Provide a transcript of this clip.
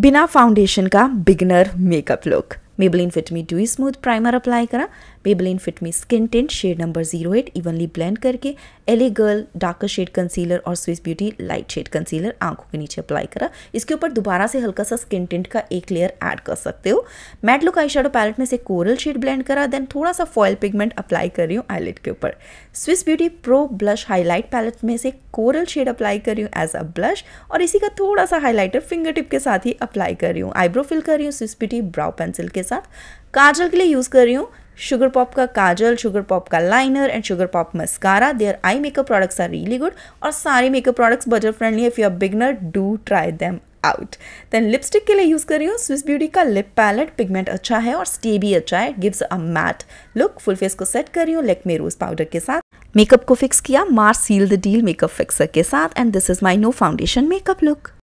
बिना फाउंडेशन का beginner makeup look Maybelline fit me dew smooth primer apply करा Maybelline fit me skin tint shade number zero eight evenly blend करके LA girl darker shade concealer और Swiss beauty light shade concealer आंखों के नीचे apply करा इसके ऊपर दोबारा से हल्का सा स्किन टिंट का एक लेयर ऐड कर सकते हो मैट लुक आई पैलेट में से कोरल शेड ब्लेंड करा देन थोड़ा सा फॉयल पिगमेंट अप्लाई कर रही हूँ आईलेट के ऊपर Swiss beauty pro blush highlight palette में से कोरल शेड अप्लाई कर रही हूँ एज अ ब्लश और इसी का थोड़ा सा हाईलाइटर फिंगर टिप के साथ ही अप्लाई कर रही हूँ आईब्रो फिल कर रही हूँ स्विस ब्यूटी ब्राउ पेंसिल के के साथ काजल के लिए यूज़ कर रही हूँ शुगर पॉप का काजल शुगर पॉप का liner and sugar pop mascara their eye makeup products are really good और सारे makeup products budget friendly if you are beginner do try them out then lipstick के लिए use कर रही हूँ Swiss beauty का lip palette pigment अच्छा है और स्टे भी अच्छा है gives a matte look full face को सेट कर रही हूँ लेक में रोज पाउडर के साथ मेकअप को फिक्स किया मार seal the deal makeup fixer के साथ and this is my no foundation makeup look